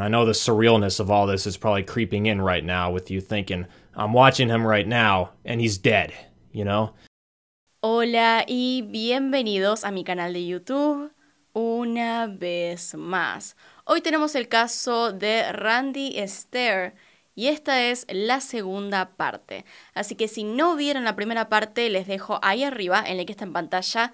I know the surrealness of all this is probably creeping in right now with you thinking, I'm watching him right now and he's dead, you know? Hola y bienvenidos a mi canal de YouTube una vez más. Hoy tenemos el caso de Randy Esther y esta es la segunda parte. Así que si no vieron la primera parte, les dejo ahí arriba en el que está en pantalla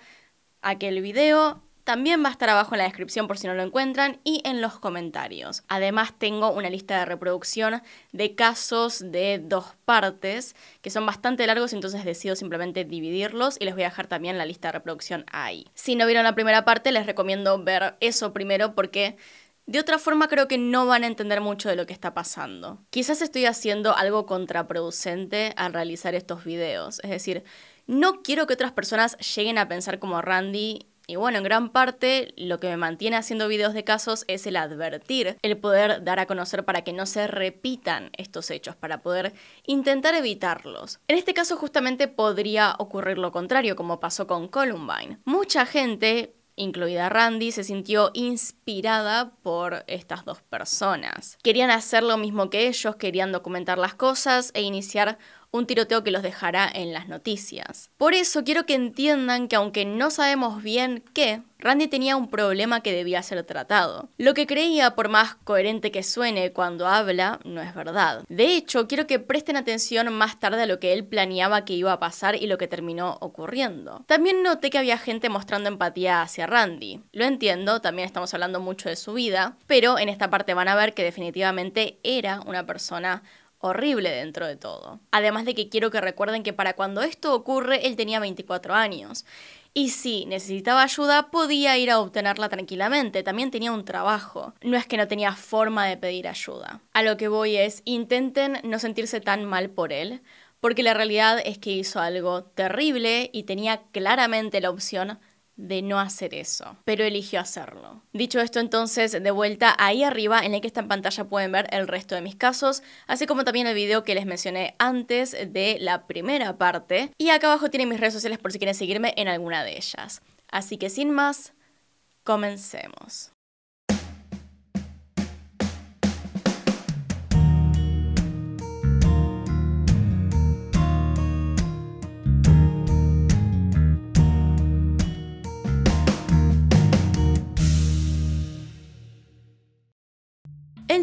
aquel video también va a estar abajo en la descripción por si no lo encuentran y en los comentarios. Además tengo una lista de reproducción de casos de dos partes que son bastante largos, entonces decido simplemente dividirlos y les voy a dejar también la lista de reproducción ahí. Si no vieron la primera parte, les recomiendo ver eso primero porque de otra forma creo que no van a entender mucho de lo que está pasando. Quizás estoy haciendo algo contraproducente al realizar estos videos, es decir, no quiero que otras personas lleguen a pensar como Randy y bueno, en gran parte lo que me mantiene haciendo videos de casos es el advertir, el poder dar a conocer para que no se repitan estos hechos, para poder intentar evitarlos. En este caso justamente podría ocurrir lo contrario, como pasó con Columbine. Mucha gente incluida Randy, se sintió inspirada por estas dos personas. Querían hacer lo mismo que ellos, querían documentar las cosas e iniciar un tiroteo que los dejará en las noticias. Por eso quiero que entiendan que aunque no sabemos bien qué, Randy tenía un problema que debía ser tratado. Lo que creía, por más coherente que suene cuando habla, no es verdad. De hecho, quiero que presten atención más tarde a lo que él planeaba que iba a pasar y lo que terminó ocurriendo. También noté que había gente mostrando empatía hacia Randy. Lo entiendo, también estamos hablando mucho de su vida, pero en esta parte van a ver que definitivamente era una persona horrible dentro de todo. Además de que quiero que recuerden que para cuando esto ocurre él tenía 24 años. Y si necesitaba ayuda, podía ir a obtenerla tranquilamente. También tenía un trabajo. No es que no tenía forma de pedir ayuda. A lo que voy es, intenten no sentirse tan mal por él, porque la realidad es que hizo algo terrible y tenía claramente la opción de no hacer eso, pero eligió hacerlo. Dicho esto, entonces, de vuelta ahí arriba, en el que está en pantalla pueden ver el resto de mis casos, así como también el video que les mencioné antes de la primera parte. Y acá abajo tienen mis redes sociales por si quieren seguirme en alguna de ellas. Así que sin más, comencemos.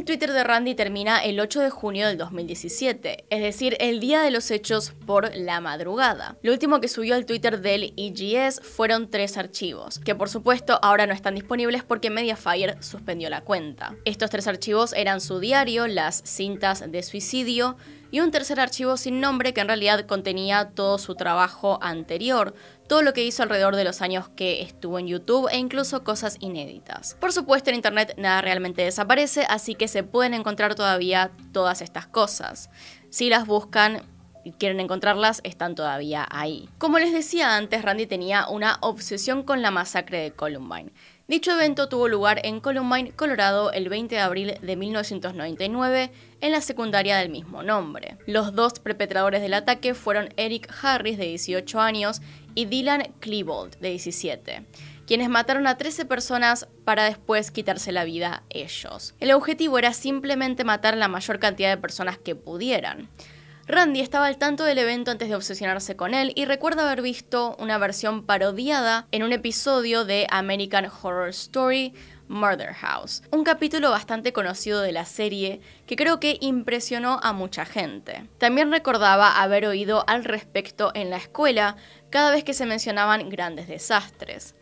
el Twitter de Randy termina el 8 de junio del 2017, es decir, el día de los hechos por la madrugada. Lo último que subió al Twitter del EGS fueron tres archivos, que por supuesto ahora no están disponibles porque Mediafire suspendió la cuenta. Estos tres archivos eran su diario, las cintas de suicidio, y un tercer archivo sin nombre que en realidad contenía todo su trabajo anterior, todo lo que hizo alrededor de los años que estuvo en YouTube e incluso cosas inéditas. Por supuesto, en Internet nada realmente desaparece, así que se pueden encontrar todavía todas estas cosas. Si las buscan, y quieren encontrarlas, están todavía ahí. Como les decía antes, Randy tenía una obsesión con la masacre de Columbine. Dicho evento tuvo lugar en Columbine, Colorado, el 20 de abril de 1999, en la secundaria del mismo nombre. Los dos perpetradores del ataque fueron Eric Harris, de 18 años, y Dylan Klebold, de 17 quienes mataron a 13 personas para después quitarse la vida ellos. El objetivo era simplemente matar la mayor cantidad de personas que pudieran. Randy estaba al tanto del evento antes de obsesionarse con él y recuerda haber visto una versión parodiada en un episodio de American Horror Story Murder House, un capítulo bastante conocido de la serie que creo que impresionó a mucha gente. También recordaba haber oído al respecto en la escuela cada vez que se mencionaban grandes desastres.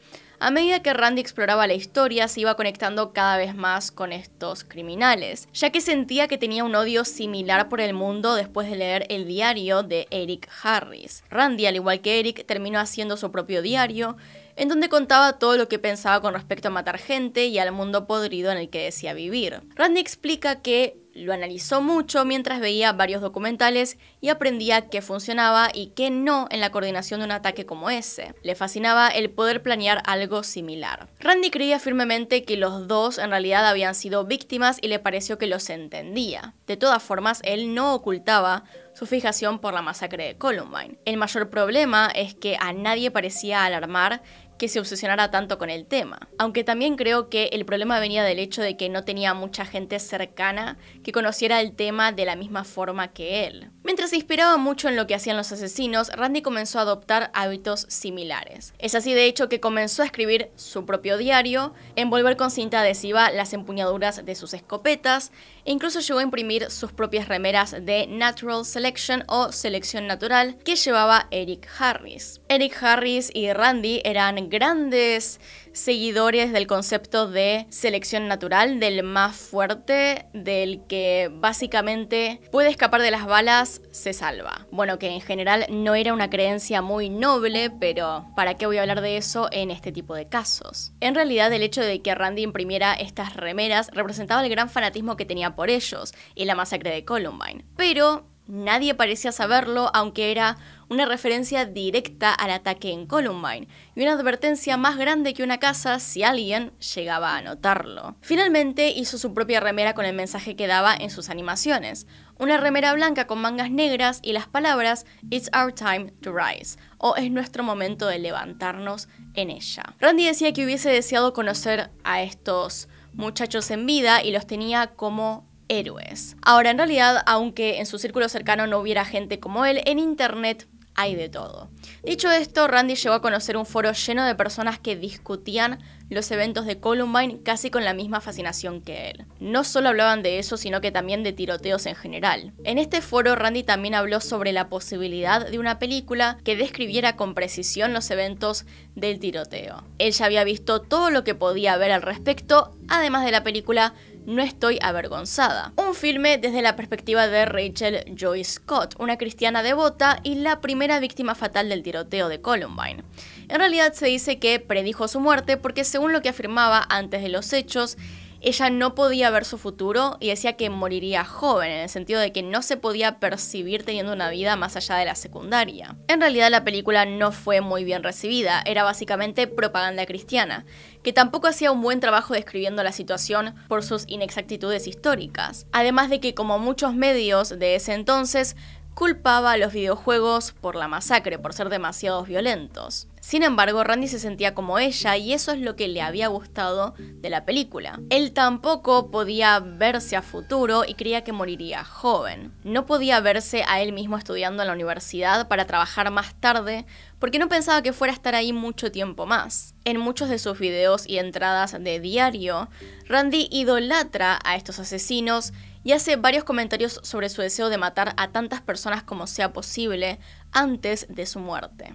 A medida que Randy exploraba la historia, se iba conectando cada vez más con estos criminales, ya que sentía que tenía un odio similar por el mundo después de leer el diario de Eric Harris. Randy, al igual que Eric, terminó haciendo su propio diario en donde contaba todo lo que pensaba con respecto a matar gente y al mundo podrido en el que decía vivir. Randy explica que lo analizó mucho mientras veía varios documentales y aprendía qué funcionaba y qué no en la coordinación de un ataque como ese. Le fascinaba el poder planear algo similar. Randy creía firmemente que los dos en realidad habían sido víctimas y le pareció que los entendía. De todas formas, él no ocultaba su fijación por la masacre de Columbine. El mayor problema es que a nadie parecía alarmar que se obsesionara tanto con el tema. Aunque también creo que el problema venía del hecho de que no tenía mucha gente cercana que conociera el tema de la misma forma que él. Mientras se inspiraba mucho en lo que hacían los asesinos, Randy comenzó a adoptar hábitos similares. Es así de hecho que comenzó a escribir su propio diario, envolver con cinta adhesiva las empuñaduras de sus escopetas e incluso llegó a imprimir sus propias remeras de Natural Selection o Selección Natural que llevaba Eric Harris. Eric Harris y Randy eran grandes seguidores del concepto de selección natural, del más fuerte, del que básicamente puede escapar de las balas, se salva. Bueno, que en general no era una creencia muy noble, pero ¿para qué voy a hablar de eso en este tipo de casos? En realidad el hecho de que Randy imprimiera estas remeras representaba el gran fanatismo que tenía por ellos y la masacre de Columbine. Pero Nadie parecía saberlo, aunque era una referencia directa al ataque en Columbine y una advertencia más grande que una casa si alguien llegaba a notarlo. Finalmente hizo su propia remera con el mensaje que daba en sus animaciones, una remera blanca con mangas negras y las palabras It's our time to rise o es nuestro momento de levantarnos en ella. Randy decía que hubiese deseado conocer a estos muchachos en vida y los tenía como héroes. Ahora, en realidad, aunque en su círculo cercano no hubiera gente como él, en Internet hay de todo. Dicho esto, Randy llegó a conocer un foro lleno de personas que discutían los eventos de Columbine casi con la misma fascinación que él. No solo hablaban de eso, sino que también de tiroteos en general. En este foro, Randy también habló sobre la posibilidad de una película que describiera con precisión los eventos del tiroteo. Él ya había visto todo lo que podía ver al respecto, además de la película no estoy avergonzada. Un filme desde la perspectiva de Rachel Joy Scott, una cristiana devota y la primera víctima fatal del tiroteo de Columbine. En realidad se dice que predijo su muerte porque según lo que afirmaba antes de los hechos, ella no podía ver su futuro y decía que moriría joven, en el sentido de que no se podía percibir teniendo una vida más allá de la secundaria. En realidad la película no fue muy bien recibida, era básicamente propaganda cristiana, que tampoco hacía un buen trabajo describiendo la situación por sus inexactitudes históricas, además de que como muchos medios de ese entonces, culpaba a los videojuegos por la masacre, por ser demasiados violentos. Sin embargo, Randy se sentía como ella y eso es lo que le había gustado de la película. Él tampoco podía verse a futuro y creía que moriría joven. No podía verse a él mismo estudiando en la universidad para trabajar más tarde porque no pensaba que fuera a estar ahí mucho tiempo más. En muchos de sus videos y entradas de diario, Randy idolatra a estos asesinos y hace varios comentarios sobre su deseo de matar a tantas personas como sea posible antes de su muerte.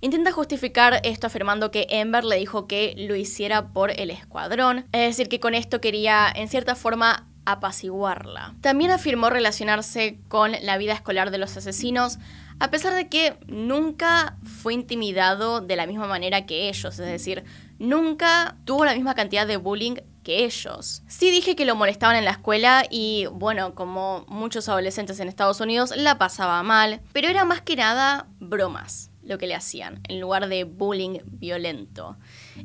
Intenta justificar esto afirmando que Ember le dijo que lo hiciera por el escuadrón, es decir, que con esto quería en cierta forma apaciguarla. También afirmó relacionarse con la vida escolar de los asesinos a pesar de que nunca fue intimidado de la misma manera que ellos, es decir, nunca tuvo la misma cantidad de bullying que ellos. Sí dije que lo molestaban en la escuela y bueno, como muchos adolescentes en Estados Unidos, la pasaba mal, pero era más que nada bromas lo que le hacían, en lugar de bullying violento.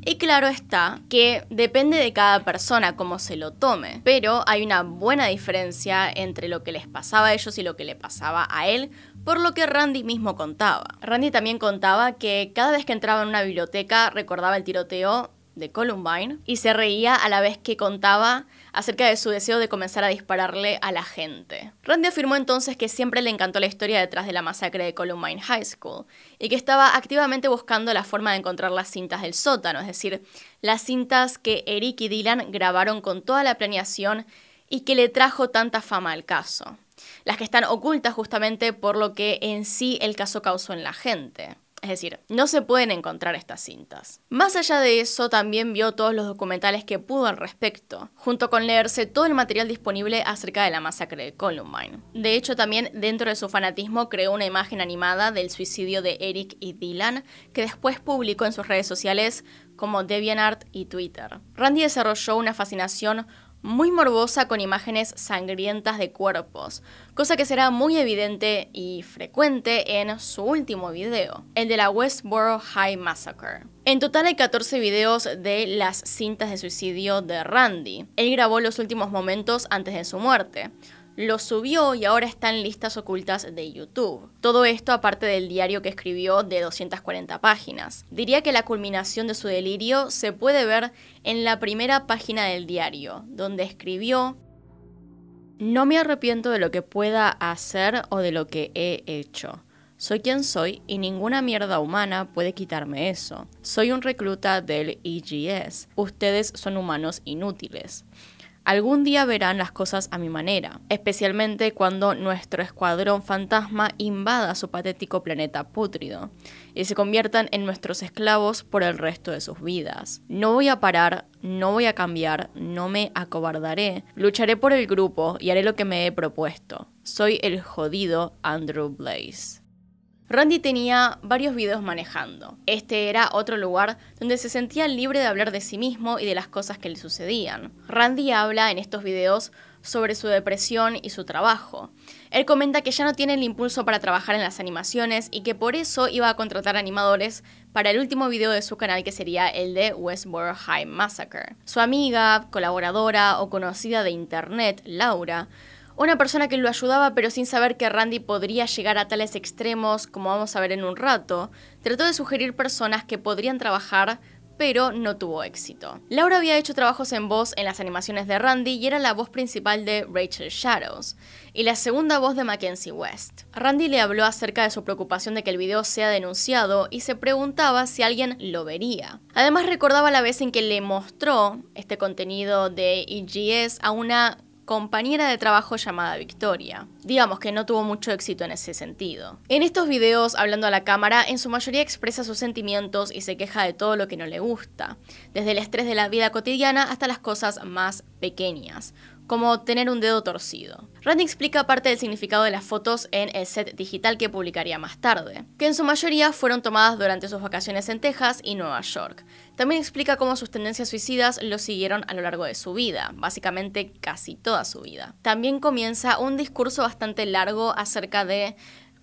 Y claro está que depende de cada persona cómo se lo tome, pero hay una buena diferencia entre lo que les pasaba a ellos y lo que le pasaba a él por lo que Randy mismo contaba. Randy también contaba que cada vez que entraba en una biblioteca recordaba el tiroteo de Columbine y se reía a la vez que contaba acerca de su deseo de comenzar a dispararle a la gente. Randy afirmó entonces que siempre le encantó la historia detrás de la masacre de Columbine High School y que estaba activamente buscando la forma de encontrar las cintas del sótano, es decir, las cintas que Eric y Dylan grabaron con toda la planeación y que le trajo tanta fama al caso las que están ocultas justamente por lo que en sí el caso causó en la gente. Es decir, no se pueden encontrar estas cintas. Más allá de eso, también vio todos los documentales que pudo al respecto, junto con leerse todo el material disponible acerca de la masacre de Columbine. De hecho, también dentro de su fanatismo creó una imagen animada del suicidio de Eric y Dylan, que después publicó en sus redes sociales como DeviantArt y Twitter. Randy desarrolló una fascinación muy morbosa con imágenes sangrientas de cuerpos, cosa que será muy evidente y frecuente en su último video, el de la Westboro High Massacre. En total hay 14 videos de las cintas de suicidio de Randy. Él grabó los últimos momentos antes de su muerte. Lo subió y ahora está en listas ocultas de YouTube. Todo esto aparte del diario que escribió de 240 páginas. Diría que la culminación de su delirio se puede ver en la primera página del diario, donde escribió No me arrepiento de lo que pueda hacer o de lo que he hecho. Soy quien soy y ninguna mierda humana puede quitarme eso. Soy un recluta del EGS. Ustedes son humanos inútiles. Algún día verán las cosas a mi manera, especialmente cuando nuestro escuadrón fantasma invada su patético planeta pútrido y se conviertan en nuestros esclavos por el resto de sus vidas. No voy a parar, no voy a cambiar, no me acobardaré, lucharé por el grupo y haré lo que me he propuesto. Soy el jodido Andrew Blaze. Randy tenía varios videos manejando. Este era otro lugar donde se sentía libre de hablar de sí mismo y de las cosas que le sucedían. Randy habla en estos videos sobre su depresión y su trabajo. Él comenta que ya no tiene el impulso para trabajar en las animaciones y que por eso iba a contratar animadores para el último video de su canal que sería el de Westboro High Massacre. Su amiga, colaboradora o conocida de internet, Laura, una persona que lo ayudaba pero sin saber que Randy podría llegar a tales extremos, como vamos a ver en un rato, trató de sugerir personas que podrían trabajar pero no tuvo éxito. Laura había hecho trabajos en voz en las animaciones de Randy y era la voz principal de Rachel Shadows y la segunda voz de Mackenzie West. Randy le habló acerca de su preocupación de que el video sea denunciado y se preguntaba si alguien lo vería. Además recordaba la vez en que le mostró este contenido de EGS a una compañera de trabajo llamada Victoria. Digamos que no tuvo mucho éxito en ese sentido. En estos videos, hablando a la cámara, en su mayoría expresa sus sentimientos y se queja de todo lo que no le gusta, desde el estrés de la vida cotidiana hasta las cosas más pequeñas como tener un dedo torcido. Randy explica parte del significado de las fotos en el set digital que publicaría más tarde, que en su mayoría fueron tomadas durante sus vacaciones en Texas y Nueva York, también explica cómo sus tendencias suicidas lo siguieron a lo largo de su vida, básicamente casi toda su vida. También comienza un discurso bastante largo acerca de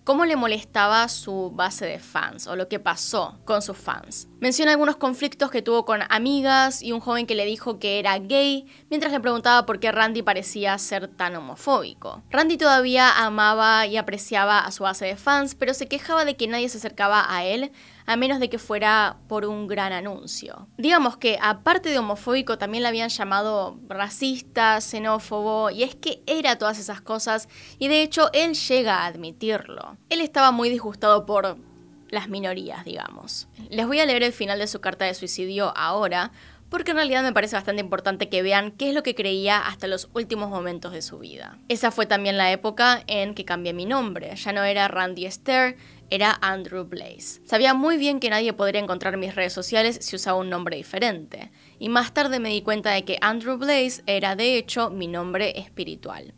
cómo le molestaba su base de fans o lo que pasó con sus fans. Menciona algunos conflictos que tuvo con amigas y un joven que le dijo que era gay mientras le preguntaba por qué Randy parecía ser tan homofóbico. Randy todavía amaba y apreciaba a su base de fans, pero se quejaba de que nadie se acercaba a él a menos de que fuera por un gran anuncio. Digamos que aparte de homofóbico también la habían llamado racista, xenófobo, y es que era todas esas cosas, y de hecho él llega a admitirlo. Él estaba muy disgustado por las minorías, digamos. Les voy a leer el final de su carta de suicidio ahora, porque en realidad me parece bastante importante que vean qué es lo que creía hasta los últimos momentos de su vida. Esa fue también la época en que cambié mi nombre, ya no era Randy Esther, era Andrew Blaze. Sabía muy bien que nadie podría encontrar mis redes sociales si usaba un nombre diferente, y más tarde me di cuenta de que Andrew Blaze era de hecho mi nombre espiritual.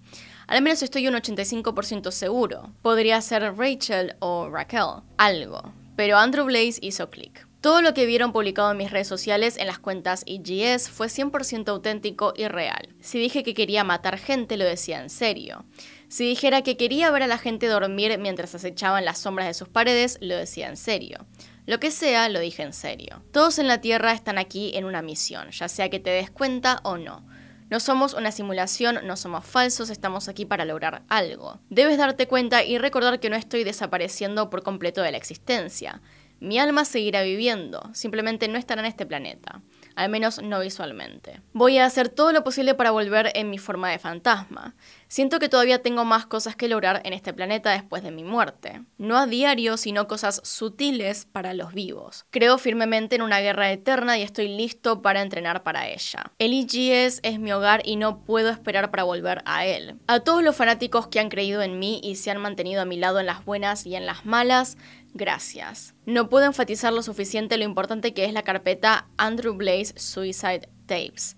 Al menos estoy un 85% seguro. Podría ser Rachel o Raquel, algo. Pero Andrew Blaze hizo clic. Todo lo que vieron publicado en mis redes sociales en las cuentas IGS fue 100% auténtico y real. Si dije que quería matar gente, lo decía en serio. Si dijera que quería ver a la gente dormir mientras acechaban las sombras de sus paredes, lo decía en serio. Lo que sea, lo dije en serio. Todos en la Tierra están aquí en una misión, ya sea que te des cuenta o no. No somos una simulación, no somos falsos, estamos aquí para lograr algo. Debes darte cuenta y recordar que no estoy desapareciendo por completo de la existencia. Mi alma seguirá viviendo, simplemente no estará en este planeta, al menos no visualmente. Voy a hacer todo lo posible para volver en mi forma de fantasma. Siento que todavía tengo más cosas que lograr en este planeta después de mi muerte. No a diario, sino cosas sutiles para los vivos. Creo firmemente en una guerra eterna y estoy listo para entrenar para ella. El IGS e es mi hogar y no puedo esperar para volver a él. A todos los fanáticos que han creído en mí y se han mantenido a mi lado en las buenas y en las malas, gracias. No puedo enfatizar lo suficiente lo importante que es la carpeta Andrew Blaze Suicide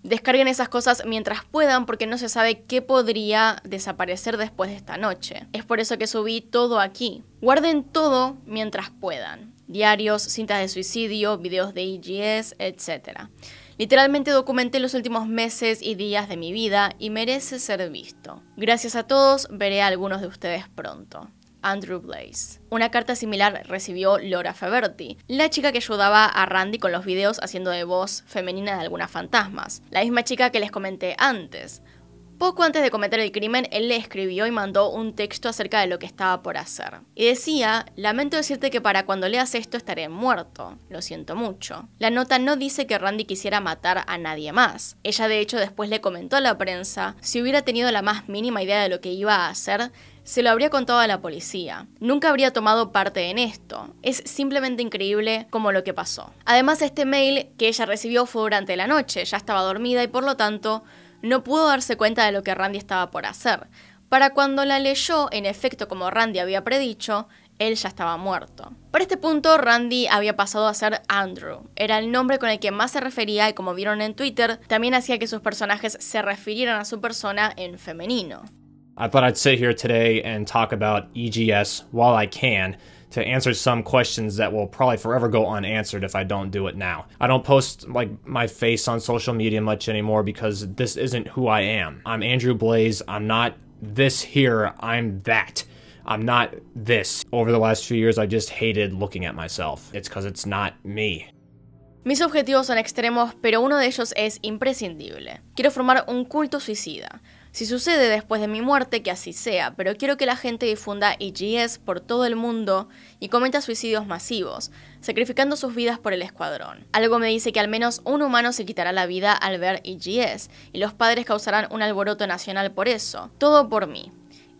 Descarguen esas cosas mientras puedan porque no se sabe qué podría desaparecer después de esta noche. Es por eso que subí todo aquí. Guarden todo mientras puedan. Diarios, cintas de suicidio, videos de IGS, etc. Literalmente documenté los últimos meses y días de mi vida y merece ser visto. Gracias a todos, veré a algunos de ustedes pronto. Andrew Blaze. Una carta similar recibió Laura Feberti, la chica que ayudaba a Randy con los videos haciendo de voz femenina de algunas fantasmas, la misma chica que les comenté antes. Poco antes de cometer el crimen, él le escribió y mandó un texto acerca de lo que estaba por hacer. Y decía, lamento decirte que para cuando leas esto estaré muerto, lo siento mucho. La nota no dice que Randy quisiera matar a nadie más. Ella de hecho después le comentó a la prensa, si hubiera tenido la más mínima idea de lo que iba a hacer, se lo habría contado a la policía. Nunca habría tomado parte en esto. Es simplemente increíble como lo que pasó. Además, este mail que ella recibió fue durante la noche, ya estaba dormida y por lo tanto no pudo darse cuenta de lo que Randy estaba por hacer. Para cuando la leyó, en efecto, como Randy había predicho, él ya estaba muerto. Para este punto, Randy había pasado a ser Andrew. Era el nombre con el que más se refería y como vieron en Twitter, también hacía que sus personajes se refirieran a su persona en femenino. I thought I'd sit here today and talk about EGS while I can to answer some questions that will probably forever go unanswered if I don't do it now. I don't post like my face on social media much anymore because this isn't who I am. I'm Andrew Blaze. I'm not this here. I'm that. I'm not this. Over the last few years, I just hated looking at myself. It's because it's not me. Mis objetivos son extremos, pero uno de ellos es imprescindible. Quiero formar un culto suicida. Si sucede después de mi muerte, que así sea, pero quiero que la gente difunda EGS por todo el mundo y cometa suicidios masivos, sacrificando sus vidas por el escuadrón. Algo me dice que al menos un humano se quitará la vida al ver EGS, y los padres causarán un alboroto nacional por eso. Todo por mí.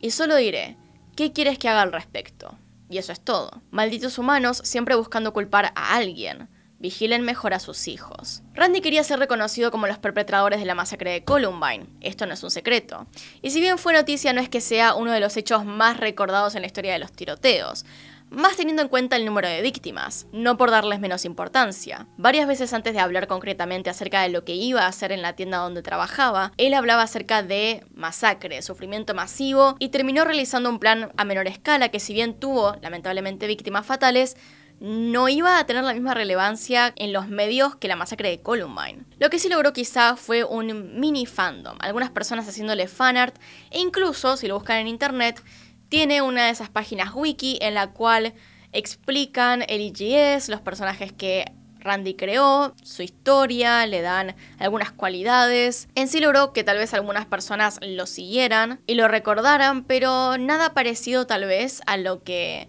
Y solo diré, ¿qué quieres que haga al respecto? Y eso es todo. Malditos humanos siempre buscando culpar a alguien vigilen mejor a sus hijos. Randy quería ser reconocido como los perpetradores de la masacre de Columbine, esto no es un secreto. Y si bien fue noticia, no es que sea uno de los hechos más recordados en la historia de los tiroteos, más teniendo en cuenta el número de víctimas, no por darles menos importancia. Varias veces antes de hablar concretamente acerca de lo que iba a hacer en la tienda donde trabajaba, él hablaba acerca de masacre, sufrimiento masivo y terminó realizando un plan a menor escala que si bien tuvo, lamentablemente, víctimas fatales, no iba a tener la misma relevancia en los medios que la masacre de Columbine. Lo que sí logró quizá fue un mini fandom, algunas personas haciéndole fanart e incluso, si lo buscan en internet, tiene una de esas páginas wiki en la cual explican el IGS, los personajes que Randy creó, su historia, le dan algunas cualidades. En sí logró que tal vez algunas personas lo siguieran y lo recordaran, pero nada parecido tal vez a lo que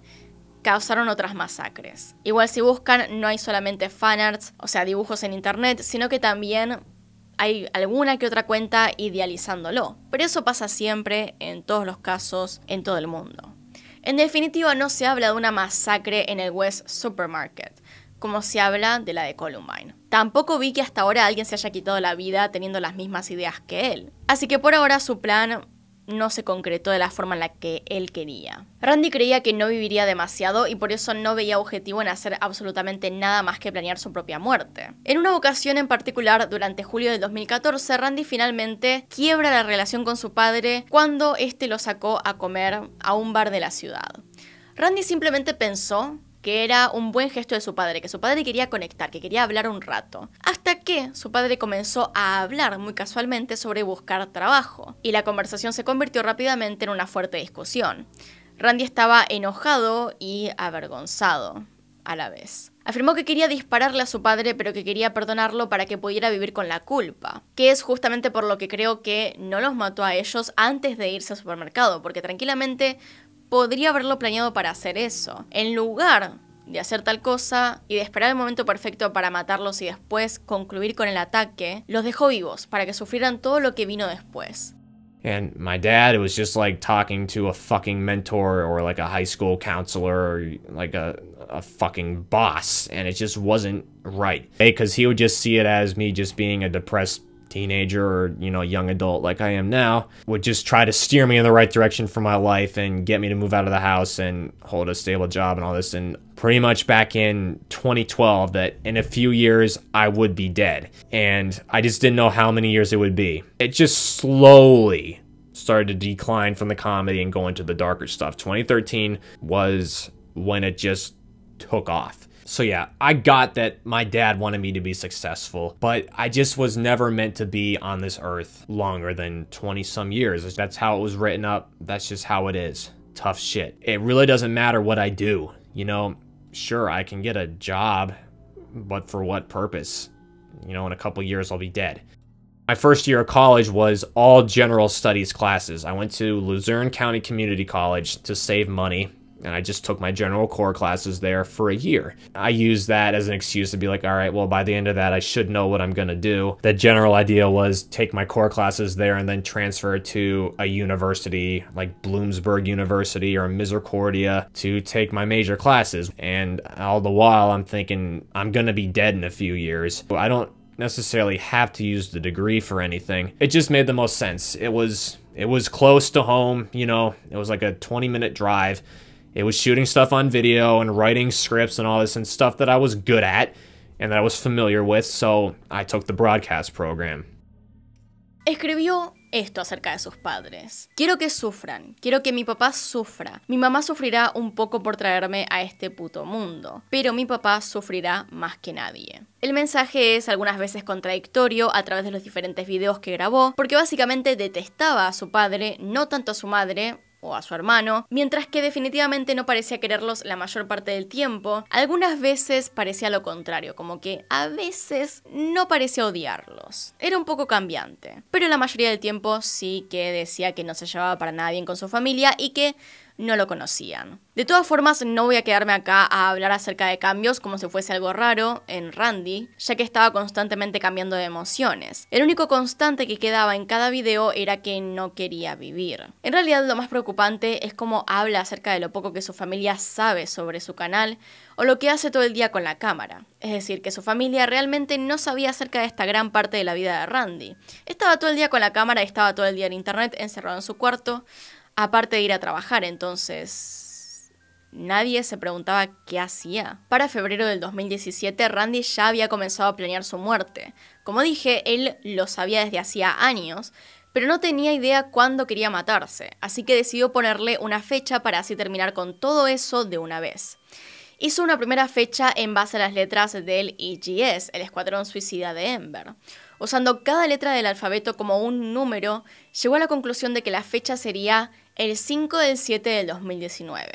causaron otras masacres. Igual si buscan, no hay solamente fanarts, o sea, dibujos en internet, sino que también hay alguna que otra cuenta idealizándolo. Pero eso pasa siempre, en todos los casos, en todo el mundo. En definitiva, no se habla de una masacre en el West Supermarket, como se habla de la de Columbine. Tampoco vi que hasta ahora alguien se haya quitado la vida teniendo las mismas ideas que él. Así que por ahora su plan no se concretó de la forma en la que él quería. Randy creía que no viviría demasiado y por eso no veía objetivo en hacer absolutamente nada más que planear su propia muerte. En una ocasión en particular, durante julio del 2014, Randy finalmente quiebra la relación con su padre cuando éste lo sacó a comer a un bar de la ciudad. Randy simplemente pensó que era un buen gesto de su padre, que su padre quería conectar, que quería hablar un rato. Hasta que su padre comenzó a hablar muy casualmente sobre buscar trabajo, y la conversación se convirtió rápidamente en una fuerte discusión. Randy estaba enojado y avergonzado a la vez. Afirmó que quería dispararle a su padre, pero que quería perdonarlo para que pudiera vivir con la culpa, que es justamente por lo que creo que no los mató a ellos antes de irse al supermercado, porque tranquilamente podría haberlo planeado para hacer eso. En lugar de hacer tal cosa y de esperar el momento perfecto para matarlos y después concluir con el ataque, los dejó vivos para que sufrieran todo lo que vino después. And my dad, it was just like talking to a fucking mentor or like a high school counselor or like a, fucking boss. And it just wasn't right. Because he would just see it as me just being a depressed teenager or, you know, young adult like I am now, would just try to steer me in the right direction for my life and get me to move out of the house and hold a stable job and all this. And pretty much back in 2012 that in a few years I would be dead. And I just didn't know how many years it would be. It just slowly started to decline from the comedy and go into the darker stuff. 2013 was when it just took off. So yeah, I got that my dad wanted me to be successful, but I just was never meant to be on this earth longer than 20 some years. That's how it was written up. That's just how it is. Tough shit. It really doesn't matter what I do. You know, sure, I can get a job, but for what purpose? You know, in a couple years, I'll be dead. My first year of college was all general studies classes. I went to Luzerne County Community College to save money and I just took my general core classes there for a year. I used that as an excuse to be like, all right, well, by the end of that, I should know what I'm gonna do. The general idea was take my core classes there and then transfer to a university like Bloomsburg University or Misericordia to take my major classes. And all the while, I'm thinking, I'm gonna be dead in a few years. I don't necessarily have to use the degree for anything. It just made the most sense. It was it was close to home, you know, it was like a 20 minute drive. It was shooting stuff on video and writing scripts and all this and stuff that I was good at and that I was familiar with, so I took the broadcast program. Escribió esto acerca de sus padres. Quiero que sufran, quiero que mi papá sufra. Mi mamá sufrirá un poco por traerme a este puto mundo, pero mi papá sufrirá más que nadie. El mensaje es algunas veces contradictorio a través de los diferentes videos que grabó, porque básicamente detestaba a su padre, no tanto a su madre, o a su hermano, mientras que definitivamente no parecía quererlos la mayor parte del tiempo, algunas veces parecía lo contrario, como que a veces no parecía odiarlos. Era un poco cambiante, pero la mayoría del tiempo sí que decía que no se llevaba para nada bien con su familia y que no lo conocían. De todas formas, no voy a quedarme acá a hablar acerca de cambios como si fuese algo raro en Randy, ya que estaba constantemente cambiando de emociones. El único constante que quedaba en cada video era que no quería vivir. En realidad, lo más preocupante es cómo habla acerca de lo poco que su familia sabe sobre su canal o lo que hace todo el día con la cámara. Es decir, que su familia realmente no sabía acerca de esta gran parte de la vida de Randy. Estaba todo el día con la cámara, estaba todo el día en internet, encerrado en su cuarto, aparte de ir a trabajar, entonces nadie se preguntaba qué hacía. Para febrero del 2017, Randy ya había comenzado a planear su muerte. Como dije, él lo sabía desde hacía años, pero no tenía idea cuándo quería matarse, así que decidió ponerle una fecha para así terminar con todo eso de una vez. Hizo una primera fecha en base a las letras del EGS, el Escuadrón Suicida de Ember. Usando cada letra del alfabeto como un número, llegó a la conclusión de que la fecha sería el 5 del 7 del 2019.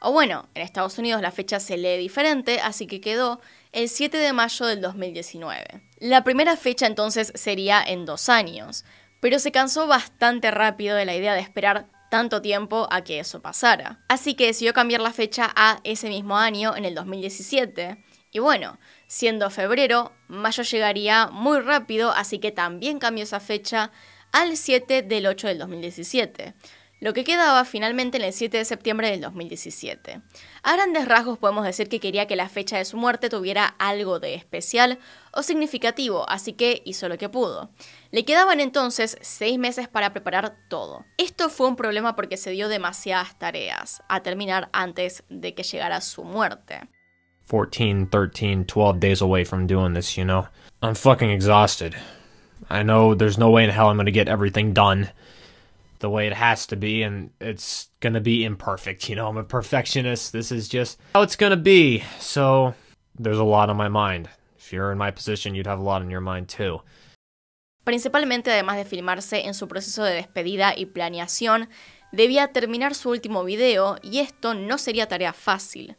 O bueno, en Estados Unidos la fecha se lee diferente, así que quedó el 7 de mayo del 2019. La primera fecha entonces sería en dos años, pero se cansó bastante rápido de la idea de esperar tanto tiempo a que eso pasara. Así que decidió cambiar la fecha a ese mismo año, en el 2017. Y bueno, siendo febrero, mayo llegaría muy rápido, así que también cambió esa fecha al 7 del 8 del 2017 lo que quedaba finalmente en el 7 de septiembre del 2017. A grandes rasgos podemos decir que quería que la fecha de su muerte tuviera algo de especial o significativo, así que hizo lo que pudo. Le quedaban entonces seis meses para preparar todo. Esto fue un problema porque se dio demasiadas tareas, a terminar antes de que llegara su muerte. 14, 13, 12 days away from doing this, you know? I'm fucking exhausted. I know there's no way in hell I'm gonna get everything done way it has to be and it's be imperfect you know i'm a perfectionist just how it's be so there's a lot on my mind if you're in my position you'd have Principalmente, además de filmarse en su proceso de despedida y planeación, debía terminar su último video y esto no sería tarea fácil.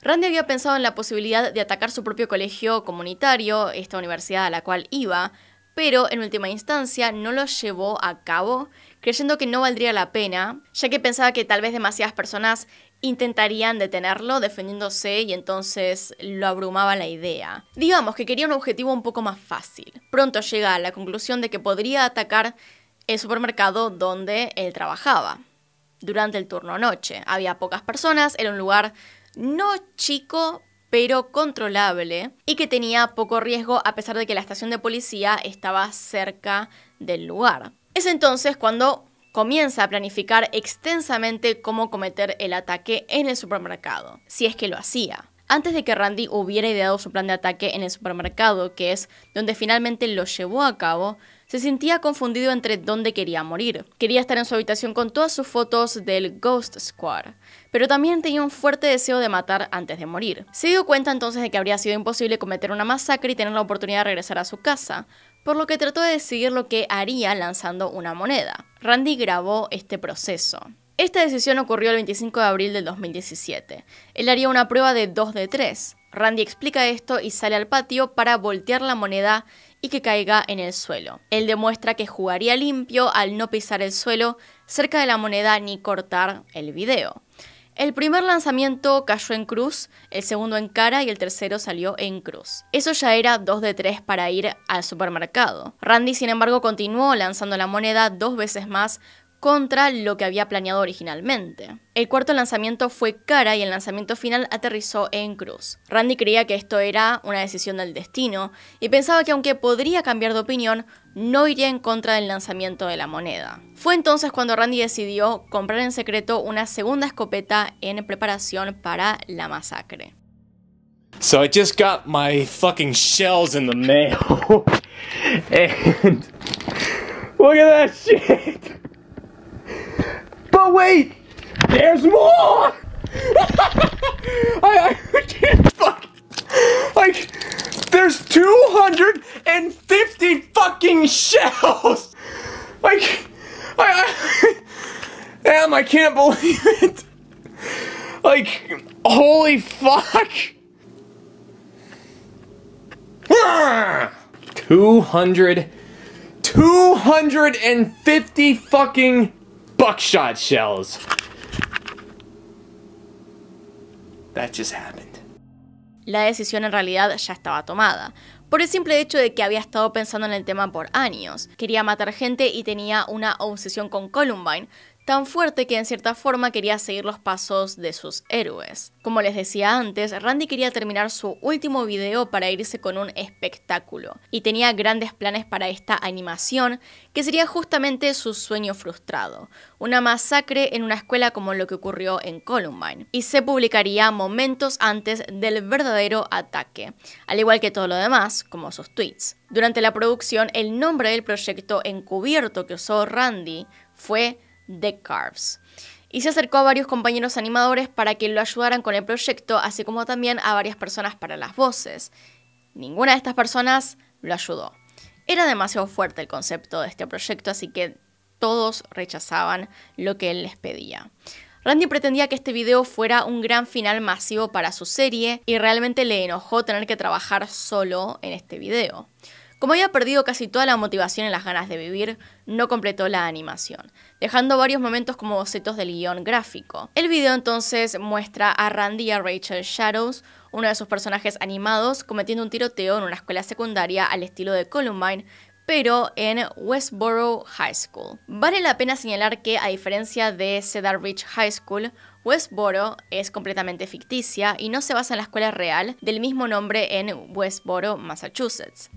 Randy había pensado en la posibilidad de atacar su propio colegio comunitario, esta universidad a la cual iba, pero en última instancia no lo llevó a cabo, creyendo que no valdría la pena, ya que pensaba que tal vez demasiadas personas intentarían detenerlo defendiéndose y entonces lo abrumaba la idea. Digamos que quería un objetivo un poco más fácil. Pronto llega a la conclusión de que podría atacar el supermercado donde él trabajaba. Durante el turno noche había pocas personas, era un lugar no chico, pero controlable y que tenía poco riesgo a pesar de que la estación de policía estaba cerca del lugar. Es entonces cuando comienza a planificar extensamente cómo cometer el ataque en el supermercado, si es que lo hacía. Antes de que Randy hubiera ideado su plan de ataque en el supermercado, que es donde finalmente lo llevó a cabo, se sentía confundido entre dónde quería morir. Quería estar en su habitación con todas sus fotos del Ghost Squad, pero también tenía un fuerte deseo de matar antes de morir. Se dio cuenta entonces de que habría sido imposible cometer una masacre y tener la oportunidad de regresar a su casa, por lo que trató de decidir lo que haría lanzando una moneda. Randy grabó este proceso. Esta decisión ocurrió el 25 de abril del 2017. Él haría una prueba de 2 de 3. Randy explica esto y sale al patio para voltear la moneda y que caiga en el suelo. Él demuestra que jugaría limpio al no pisar el suelo cerca de la moneda ni cortar el video. El primer lanzamiento cayó en cruz, el segundo en cara y el tercero salió en cruz. Eso ya era 2 de 3 para ir al supermercado. Randy, sin embargo, continuó lanzando la moneda dos veces más contra lo que había planeado originalmente. El cuarto lanzamiento fue Cara y el lanzamiento final aterrizó en Cruz. Randy creía que esto era una decisión del destino y pensaba que aunque podría cambiar de opinión, no iría en contra del lanzamiento de la moneda. Fue entonces cuando Randy decidió comprar en secreto una segunda escopeta en preparación para la masacre. So I just got my fucking shells in the mail. And look at that shit. But wait, there's more! I, I can't like, there's 250 fucking shells! Like, I, I, damn, I can't believe it. Like, holy fuck. 200, 250 fucking shells. La decisión en realidad ya estaba tomada, por el simple hecho de que había estado pensando en el tema por años. Quería matar gente y tenía una obsesión con Columbine, tan fuerte que en cierta forma quería seguir los pasos de sus héroes. Como les decía antes, Randy quería terminar su último video para irse con un espectáculo, y tenía grandes planes para esta animación, que sería justamente su sueño frustrado, una masacre en una escuela como lo que ocurrió en Columbine, y se publicaría momentos antes del verdadero ataque, al igual que todo lo demás, como sus tweets. Durante la producción, el nombre del proyecto encubierto que usó Randy fue The Carves. Y se acercó a varios compañeros animadores para que lo ayudaran con el proyecto, así como también a varias personas para las voces. Ninguna de estas personas lo ayudó. Era demasiado fuerte el concepto de este proyecto, así que todos rechazaban lo que él les pedía. Randy pretendía que este video fuera un gran final masivo para su serie y realmente le enojó tener que trabajar solo en este video. Como había perdido casi toda la motivación y las ganas de vivir, no completó la animación, dejando varios momentos como bocetos del guión gráfico. El video entonces muestra a Randy y a Rachel Shadows, uno de sus personajes animados, cometiendo un tiroteo en una escuela secundaria al estilo de Columbine, pero en Westboro High School. Vale la pena señalar que, a diferencia de Cedar Ridge High School, Westboro es completamente ficticia y no se basa en la escuela real del mismo nombre en Westboro, Massachusetts.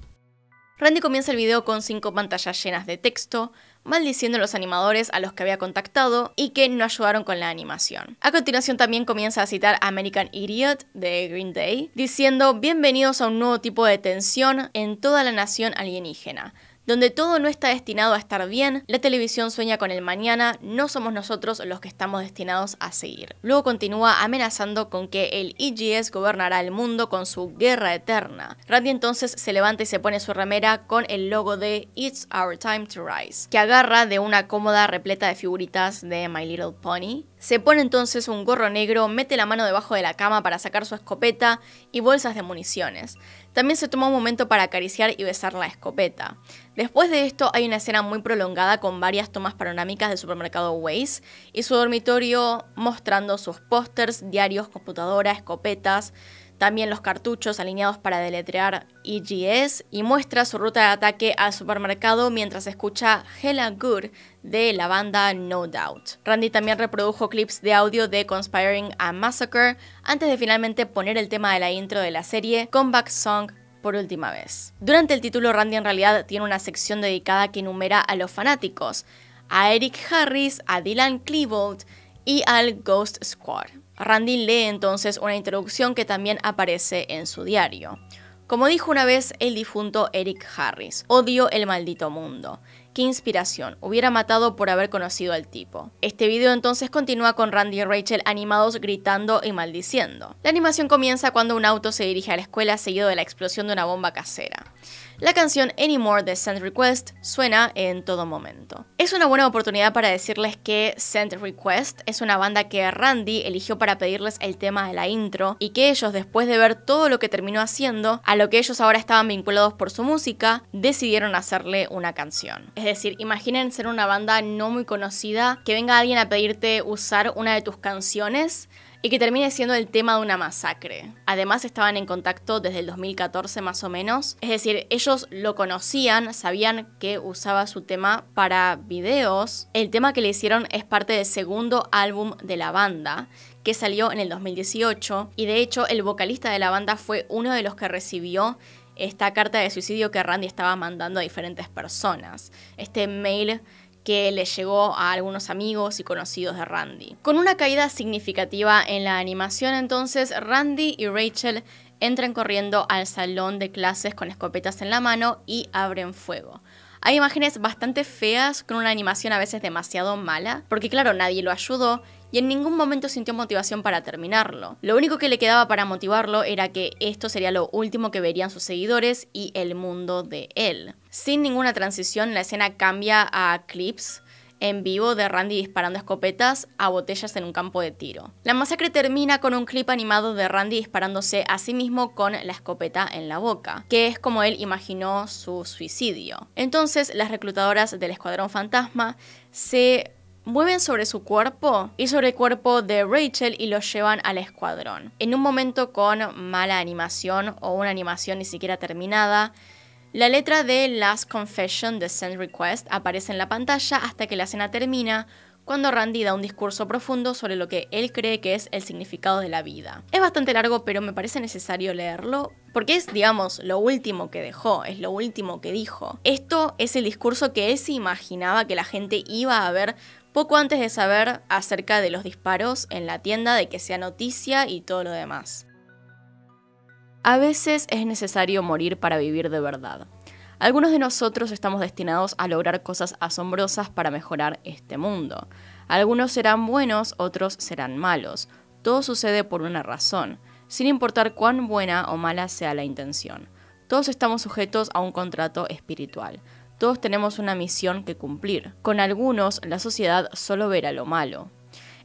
Randy comienza el video con cinco pantallas llenas de texto, maldiciendo a los animadores a los que había contactado y que no ayudaron con la animación. A continuación también comienza a citar American Idiot de Green Day, diciendo bienvenidos a un nuevo tipo de tensión en toda la nación alienígena donde todo no está destinado a estar bien, la televisión sueña con el mañana, no somos nosotros los que estamos destinados a seguir. Luego continúa amenazando con que el EGS gobernará el mundo con su guerra eterna. Randy entonces se levanta y se pone su remera con el logo de It's Our Time to Rise, que agarra de una cómoda repleta de figuritas de My Little Pony. Se pone entonces un gorro negro, mete la mano debajo de la cama para sacar su escopeta y bolsas de municiones. También se toma un momento para acariciar y besar la escopeta. Después de esto hay una escena muy prolongada con varias tomas panorámicas del supermercado Waze y su dormitorio mostrando sus pósters, diarios, computadoras, escopetas, también los cartuchos alineados para deletrear EGS y muestra su ruta de ataque al supermercado mientras escucha Hella Good de la banda No Doubt. Randy también reprodujo clips de audio de Conspiring a Massacre antes de finalmente poner el tema de la intro de la serie Comeback Song por última vez. Durante el título Randy en realidad tiene una sección dedicada que enumera a los fanáticos, a Eric Harris, a Dylan Klebold y al Ghost Squad. Randy lee entonces una introducción que también aparece en su diario. Como dijo una vez el difunto Eric Harris, odio el maldito mundo. Qué inspiración, hubiera matado por haber conocido al tipo. Este video entonces continúa con Randy y Rachel animados gritando y maldiciendo. La animación comienza cuando un auto se dirige a la escuela seguido de la explosión de una bomba casera. La canción Anymore de Send Request suena en todo momento. Es una buena oportunidad para decirles que Send Request es una banda que Randy eligió para pedirles el tema de la intro y que ellos, después de ver todo lo que terminó haciendo, a lo que ellos ahora estaban vinculados por su música, decidieron hacerle una canción. Es decir, imaginen ser una banda no muy conocida, que venga alguien a pedirte usar una de tus canciones y que termine siendo el tema de una masacre. Además estaban en contacto desde el 2014 más o menos, es decir, ellos lo conocían, sabían que usaba su tema para videos. El tema que le hicieron es parte del segundo álbum de la banda, que salió en el 2018 y de hecho el vocalista de la banda fue uno de los que recibió esta carta de suicidio que Randy estaba mandando a diferentes personas. Este mail que le llegó a algunos amigos y conocidos de Randy. Con una caída significativa en la animación entonces, Randy y Rachel entran corriendo al salón de clases con escopetas en la mano y abren fuego. Hay imágenes bastante feas con una animación a veces demasiado mala, porque claro, nadie lo ayudó y en ningún momento sintió motivación para terminarlo. Lo único que le quedaba para motivarlo era que esto sería lo último que verían sus seguidores y el mundo de él. Sin ninguna transición, la escena cambia a clips en vivo de Randy disparando escopetas a botellas en un campo de tiro. La masacre termina con un clip animado de Randy disparándose a sí mismo con la escopeta en la boca, que es como él imaginó su suicidio. Entonces, las reclutadoras del Escuadrón Fantasma se mueven sobre su cuerpo y sobre el cuerpo de Rachel y los llevan al escuadrón. En un momento con mala animación o una animación ni siquiera terminada, la letra de Last Confession de Send Request aparece en la pantalla hasta que la escena termina cuando Randy da un discurso profundo sobre lo que él cree que es el significado de la vida. Es bastante largo, pero me parece necesario leerlo porque es, digamos, lo último que dejó, es lo último que dijo. Esto es el discurso que él se imaginaba que la gente iba a ver poco antes de saber acerca de los disparos en la tienda, de que sea noticia y todo lo demás. A veces es necesario morir para vivir de verdad. Algunos de nosotros estamos destinados a lograr cosas asombrosas para mejorar este mundo. Algunos serán buenos, otros serán malos. Todo sucede por una razón, sin importar cuán buena o mala sea la intención. Todos estamos sujetos a un contrato espiritual todos tenemos una misión que cumplir. Con algunos, la sociedad solo verá lo malo.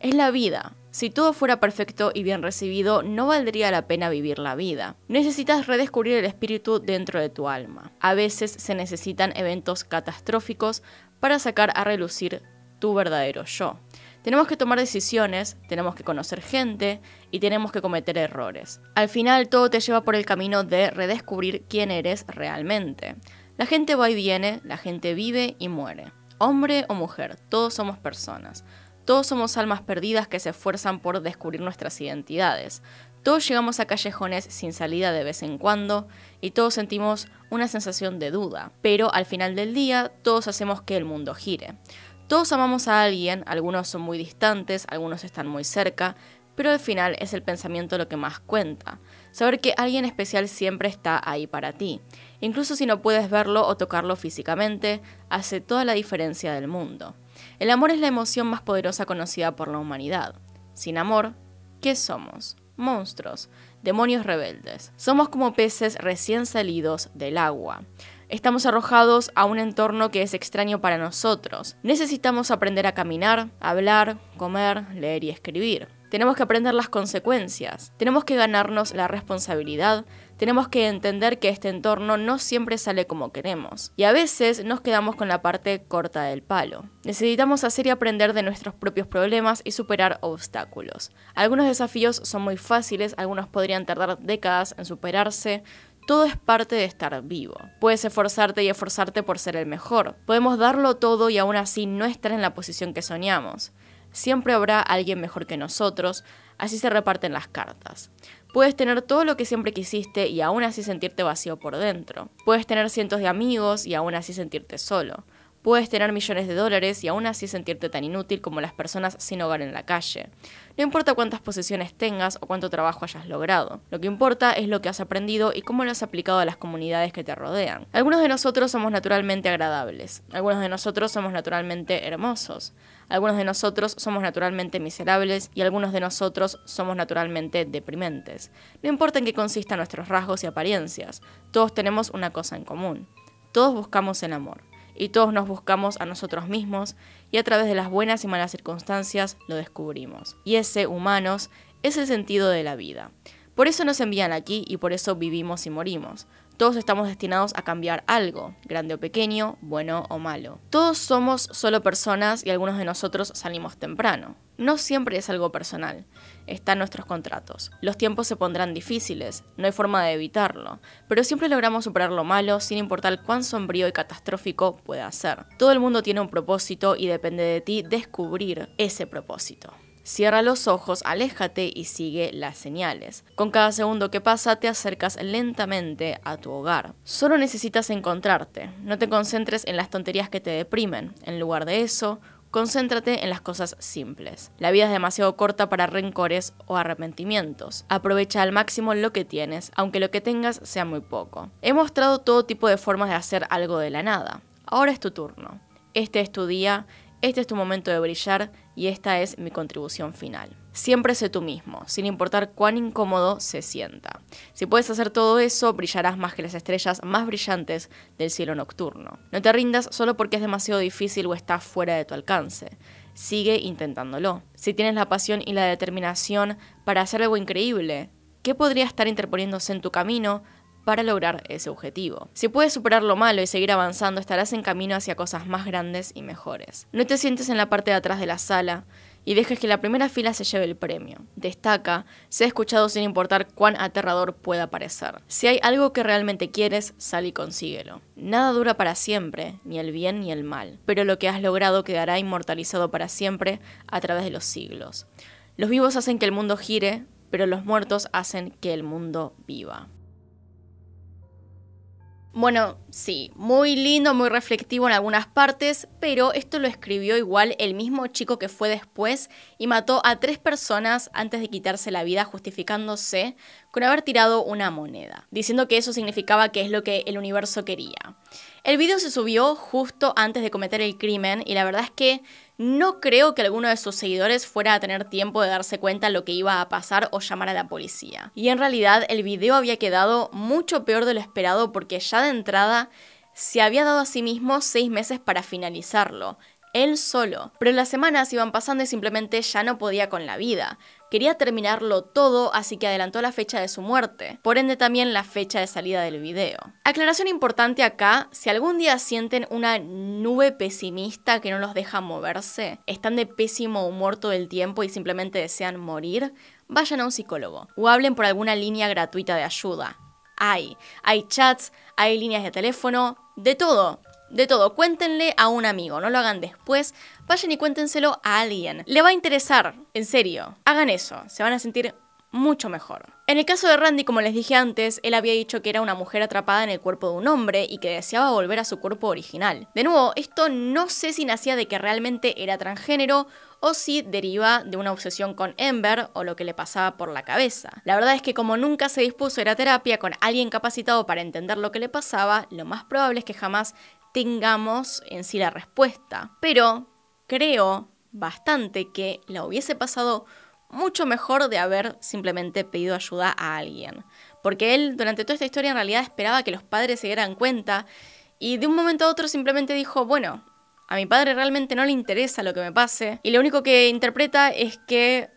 Es la vida. Si todo fuera perfecto y bien recibido, no valdría la pena vivir la vida. Necesitas redescubrir el espíritu dentro de tu alma. A veces se necesitan eventos catastróficos para sacar a relucir tu verdadero yo. Tenemos que tomar decisiones, tenemos que conocer gente y tenemos que cometer errores. Al final todo te lleva por el camino de redescubrir quién eres realmente. La gente va y viene, la gente vive y muere. Hombre o mujer, todos somos personas. Todos somos almas perdidas que se esfuerzan por descubrir nuestras identidades. Todos llegamos a callejones sin salida de vez en cuando y todos sentimos una sensación de duda. Pero al final del día, todos hacemos que el mundo gire. Todos amamos a alguien, algunos son muy distantes, algunos están muy cerca, pero al final es el pensamiento lo que más cuenta saber que alguien especial siempre está ahí para ti. Incluso si no puedes verlo o tocarlo físicamente, hace toda la diferencia del mundo. El amor es la emoción más poderosa conocida por la humanidad. Sin amor, ¿qué somos? Monstruos, demonios rebeldes. Somos como peces recién salidos del agua. Estamos arrojados a un entorno que es extraño para nosotros. Necesitamos aprender a caminar, hablar, comer, leer y escribir. Tenemos que aprender las consecuencias, tenemos que ganarnos la responsabilidad, tenemos que entender que este entorno no siempre sale como queremos y a veces nos quedamos con la parte corta del palo. Necesitamos hacer y aprender de nuestros propios problemas y superar obstáculos. Algunos desafíos son muy fáciles, algunos podrían tardar décadas en superarse, todo es parte de estar vivo. Puedes esforzarte y esforzarte por ser el mejor. Podemos darlo todo y aún así no estar en la posición que soñamos. Siempre habrá alguien mejor que nosotros, así se reparten las cartas. Puedes tener todo lo que siempre quisiste y aún así sentirte vacío por dentro. Puedes tener cientos de amigos y aún así sentirte solo. Puedes tener millones de dólares y aún así sentirte tan inútil como las personas sin hogar en la calle. No importa cuántas posesiones tengas o cuánto trabajo hayas logrado. Lo que importa es lo que has aprendido y cómo lo has aplicado a las comunidades que te rodean. Algunos de nosotros somos naturalmente agradables. Algunos de nosotros somos naturalmente hermosos. Algunos de nosotros somos naturalmente miserables y algunos de nosotros somos naturalmente deprimentes. No importa en qué consistan nuestros rasgos y apariencias, todos tenemos una cosa en común. Todos buscamos el amor y todos nos buscamos a nosotros mismos y a través de las buenas y malas circunstancias lo descubrimos. Y ese, humanos, es el sentido de la vida. Por eso nos envían aquí y por eso vivimos y morimos. Todos estamos destinados a cambiar algo, grande o pequeño, bueno o malo. Todos somos solo personas y algunos de nosotros salimos temprano. No siempre es algo personal están nuestros contratos. Los tiempos se pondrán difíciles, no hay forma de evitarlo, pero siempre logramos superar lo malo sin importar cuán sombrío y catastrófico pueda ser. Todo el mundo tiene un propósito y depende de ti descubrir ese propósito. Cierra los ojos, aléjate y sigue las señales. Con cada segundo que pasa te acercas lentamente a tu hogar. Solo necesitas encontrarte. No te concentres en las tonterías que te deprimen. En lugar de eso, Concéntrate en las cosas simples. La vida es demasiado corta para rencores o arrepentimientos. Aprovecha al máximo lo que tienes, aunque lo que tengas sea muy poco. He mostrado todo tipo de formas de hacer algo de la nada. Ahora es tu turno. Este es tu día, este es tu momento de brillar y esta es mi contribución final. Siempre sé tú mismo, sin importar cuán incómodo se sienta. Si puedes hacer todo eso, brillarás más que las estrellas más brillantes del cielo nocturno. No te rindas solo porque es demasiado difícil o está fuera de tu alcance. Sigue intentándolo. Si tienes la pasión y la determinación para hacer algo increíble, ¿qué podría estar interponiéndose en tu camino para lograr ese objetivo. Si puedes superar lo malo y seguir avanzando, estarás en camino hacia cosas más grandes y mejores. No te sientes en la parte de atrás de la sala, y dejes que la primera fila se lleve el premio. Destaca, Se ha escuchado sin importar cuán aterrador pueda parecer. Si hay algo que realmente quieres, sal y consíguelo. Nada dura para siempre, ni el bien ni el mal, pero lo que has logrado quedará inmortalizado para siempre a través de los siglos. Los vivos hacen que el mundo gire, pero los muertos hacen que el mundo viva. Bueno, sí, muy lindo, muy reflectivo en algunas partes, pero esto lo escribió igual el mismo chico que fue después y mató a tres personas antes de quitarse la vida justificándose con haber tirado una moneda, diciendo que eso significaba que es lo que el universo quería. El video se subió justo antes de cometer el crimen y la verdad es que no creo que alguno de sus seguidores fuera a tener tiempo de darse cuenta lo que iba a pasar o llamar a la policía. Y en realidad el video había quedado mucho peor de lo esperado porque ya de entrada se había dado a sí mismo seis meses para finalizarlo, él solo. Pero las semanas iban pasando y simplemente ya no podía con la vida. Quería terminarlo todo, así que adelantó la fecha de su muerte, por ende también la fecha de salida del video. Aclaración importante acá, si algún día sienten una nube pesimista que no los deja moverse, están de pésimo humor todo el tiempo y simplemente desean morir, vayan a un psicólogo o hablen por alguna línea gratuita de ayuda. Hay, hay chats, hay líneas de teléfono, de todo de todo, cuéntenle a un amigo, no lo hagan después, vayan y cuéntenselo a alguien. Le va a interesar, en serio, hagan eso, se van a sentir mucho mejor. En el caso de Randy, como les dije antes, él había dicho que era una mujer atrapada en el cuerpo de un hombre y que deseaba volver a su cuerpo original. De nuevo, esto no sé si nacía de que realmente era transgénero o si deriva de una obsesión con Ember o lo que le pasaba por la cabeza. La verdad es que como nunca se dispuso ir a terapia con alguien capacitado para entender lo que le pasaba, lo más probable es que jamás tengamos en sí la respuesta. Pero creo bastante que la hubiese pasado mucho mejor de haber simplemente pedido ayuda a alguien. Porque él durante toda esta historia en realidad esperaba que los padres se dieran cuenta y de un momento a otro simplemente dijo, bueno, a mi padre realmente no le interesa lo que me pase y lo único que interpreta es que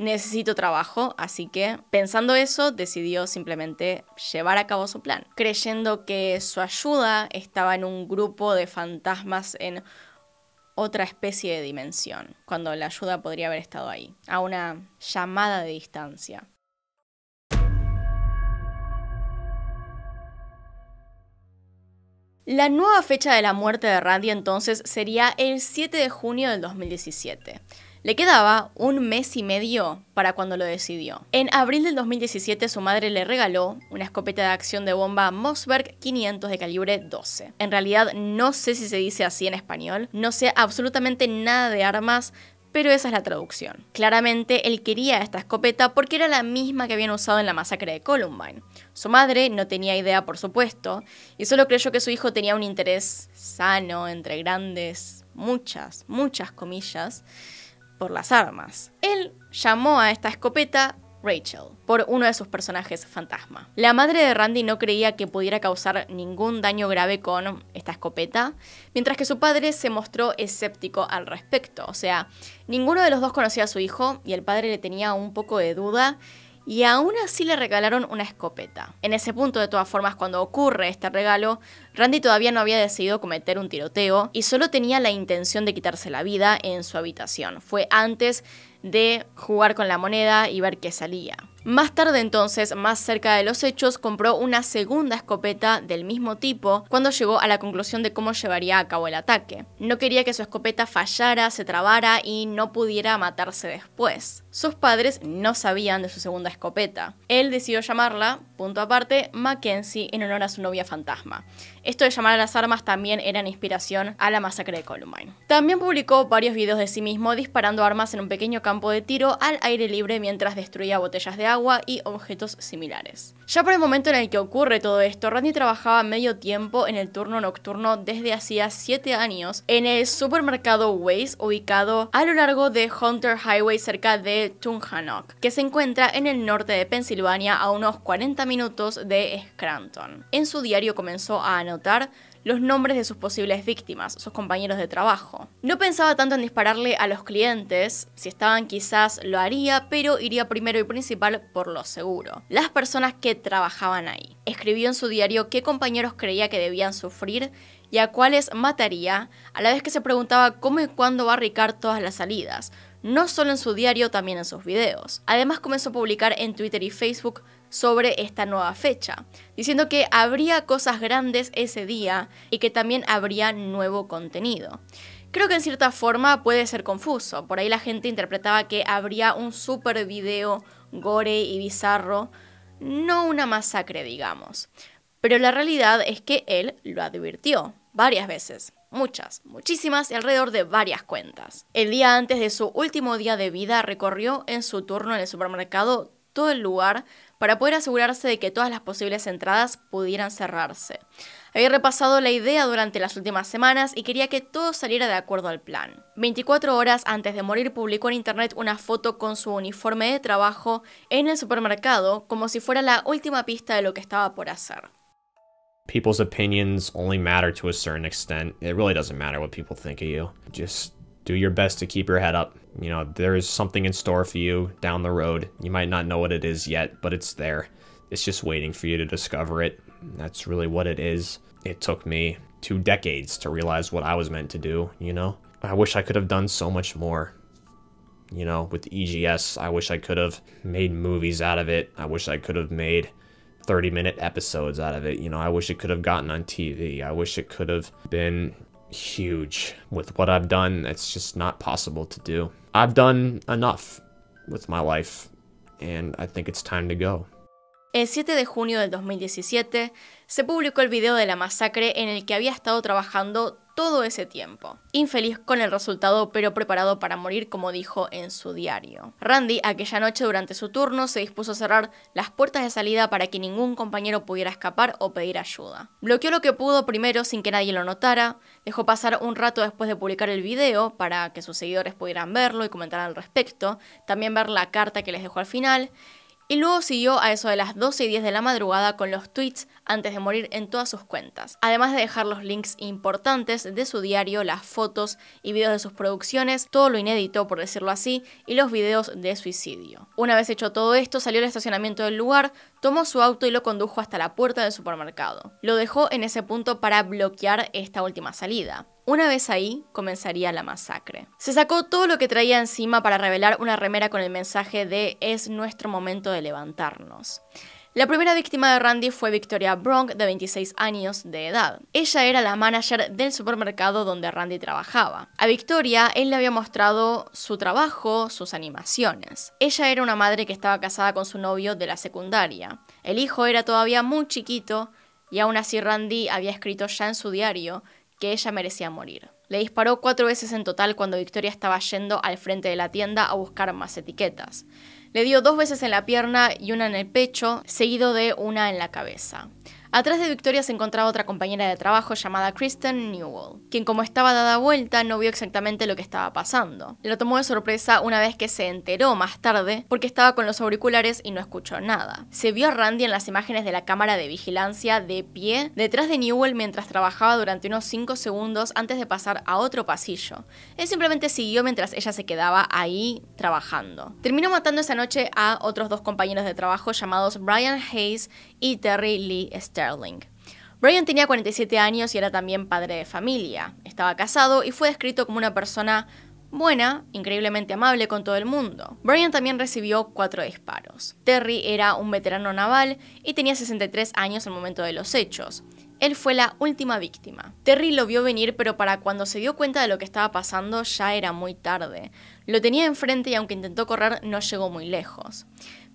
necesito trabajo, así que pensando eso decidió simplemente llevar a cabo su plan, creyendo que su ayuda estaba en un grupo de fantasmas en otra especie de dimensión, cuando la ayuda podría haber estado ahí, a una llamada de distancia. La nueva fecha de la muerte de Randy entonces sería el 7 de junio del 2017. Le quedaba un mes y medio para cuando lo decidió. En abril del 2017 su madre le regaló una escopeta de acción de bomba Mossberg 500 de calibre 12. En realidad no sé si se dice así en español, no sé absolutamente nada de armas, pero esa es la traducción. Claramente él quería esta escopeta porque era la misma que habían usado en la masacre de Columbine. Su madre no tenía idea, por supuesto, y solo creyó que su hijo tenía un interés sano, entre grandes, muchas, muchas comillas, por las armas. Él llamó a esta escopeta Rachel, por uno de sus personajes fantasma. La madre de Randy no creía que pudiera causar ningún daño grave con esta escopeta, mientras que su padre se mostró escéptico al respecto. O sea, ninguno de los dos conocía a su hijo y el padre le tenía un poco de duda y aún así le regalaron una escopeta. En ese punto, de todas formas, cuando ocurre este regalo, Randy todavía no había decidido cometer un tiroteo y solo tenía la intención de quitarse la vida en su habitación. Fue antes de jugar con la moneda y ver qué salía. Más tarde entonces, más cerca de los hechos, compró una segunda escopeta del mismo tipo cuando llegó a la conclusión de cómo llevaría a cabo el ataque. No quería que su escopeta fallara, se trabara y no pudiera matarse después. Sus padres no sabían de su segunda escopeta. Él decidió llamarla, punto aparte, Mackenzie en honor a su novia fantasma. Esto de llamar a las armas también era inspiración a la masacre de Columbine. También publicó varios videos de sí mismo disparando armas en un pequeño campo de tiro al aire libre mientras destruía botellas de agua y objetos similares. Ya por el momento en el que ocurre todo esto, Randy trabajaba medio tiempo en el turno nocturno desde hacía 7 años en el supermercado Waze ubicado a lo largo de Hunter Highway cerca de que se encuentra en el norte de Pensilvania a unos 40 minutos de Scranton. En su diario comenzó a anotar los nombres de sus posibles víctimas, sus compañeros de trabajo. No pensaba tanto en dispararle a los clientes, si estaban quizás lo haría, pero iría primero y principal por lo seguro, las personas que trabajaban ahí. Escribió en su diario qué compañeros creía que debían sufrir y a cuáles mataría, a la vez que se preguntaba cómo y cuándo barricar todas las salidas, no solo en su diario, también en sus videos. Además comenzó a publicar en Twitter y Facebook sobre esta nueva fecha, diciendo que habría cosas grandes ese día y que también habría nuevo contenido. Creo que en cierta forma puede ser confuso, por ahí la gente interpretaba que habría un super video gore y bizarro, no una masacre digamos. Pero la realidad es que él lo advirtió, varias veces, muchas, muchísimas y alrededor de varias cuentas. El día antes de su último día de vida recorrió en su turno en el supermercado todo el lugar para poder asegurarse de que todas las posibles entradas pudieran cerrarse. Había repasado la idea durante las últimas semanas y quería que todo saliera de acuerdo al plan. 24 horas antes de morir publicó en internet una foto con su uniforme de trabajo en el supermercado como si fuera la última pista de lo que estaba por hacer. people's opinions only matter to a certain extent. It really doesn't matter what people think of you. Just do your best to keep your head up. You know, there is something in store for you down the road. You might not know what it is yet, but it's there. It's just waiting for you to discover it. That's really what it is. It took me two decades to realize what I was meant to do, you know? I wish I could have done so much more. You know, with EGS, I wish I could have made movies out of it. I wish I could have made 30 minute episodes out of it. You know, I wish it could have gotten on TV. I wish it could have been huge. With what I've done, it's just not possible to do. I've done enough with my life, and I think it's time to go. El 7 de junio del 2017 se publicó el video de la masacre en el que había estado trabajando todo ese tiempo. Infeliz con el resultado, pero preparado para morir, como dijo en su diario. Randy, aquella noche durante su turno, se dispuso a cerrar las puertas de salida para que ningún compañero pudiera escapar o pedir ayuda. Bloqueó lo que pudo primero sin que nadie lo notara, dejó pasar un rato después de publicar el video para que sus seguidores pudieran verlo y comentar al respecto, también ver la carta que les dejó al final, y luego siguió a eso de las 12 y 10 de la madrugada con los tweets antes de morir en todas sus cuentas, además de dejar los links importantes de su diario, las fotos y videos de sus producciones, todo lo inédito por decirlo así, y los videos de suicidio. Una vez hecho todo esto, salió al estacionamiento del lugar, tomó su auto y lo condujo hasta la puerta del supermercado. Lo dejó en ese punto para bloquear esta última salida. Una vez ahí, comenzaría la masacre. Se sacó todo lo que traía encima para revelar una remera con el mensaje de es nuestro momento de levantarnos. La primera víctima de Randy fue Victoria Bronk, de 26 años de edad. Ella era la manager del supermercado donde Randy trabajaba. A Victoria él le había mostrado su trabajo, sus animaciones. Ella era una madre que estaba casada con su novio de la secundaria. El hijo era todavía muy chiquito y aún así Randy había escrito ya en su diario que ella merecía morir. Le disparó cuatro veces en total cuando Victoria estaba yendo al frente de la tienda a buscar más etiquetas. Le dio dos veces en la pierna y una en el pecho, seguido de una en la cabeza. Atrás de Victoria se encontraba otra compañera de trabajo llamada Kristen Newell, quien como estaba dada vuelta no vio exactamente lo que estaba pasando. Lo tomó de sorpresa una vez que se enteró más tarde porque estaba con los auriculares y no escuchó nada. Se vio a Randy en las imágenes de la cámara de vigilancia de pie detrás de Newell mientras trabajaba durante unos 5 segundos antes de pasar a otro pasillo. Él simplemente siguió mientras ella se quedaba ahí trabajando. Terminó matando esa noche a otros dos compañeros de trabajo llamados Brian Hayes y Terry Lee Sterling. Brian tenía 47 años y era también padre de familia. Estaba casado y fue descrito como una persona buena, increíblemente amable con todo el mundo. Brian también recibió cuatro disparos. Terry era un veterano naval y tenía 63 años al momento de los hechos. Él fue la última víctima. Terry lo vio venir, pero para cuando se dio cuenta de lo que estaba pasando ya era muy tarde. Lo tenía enfrente y aunque intentó correr no llegó muy lejos.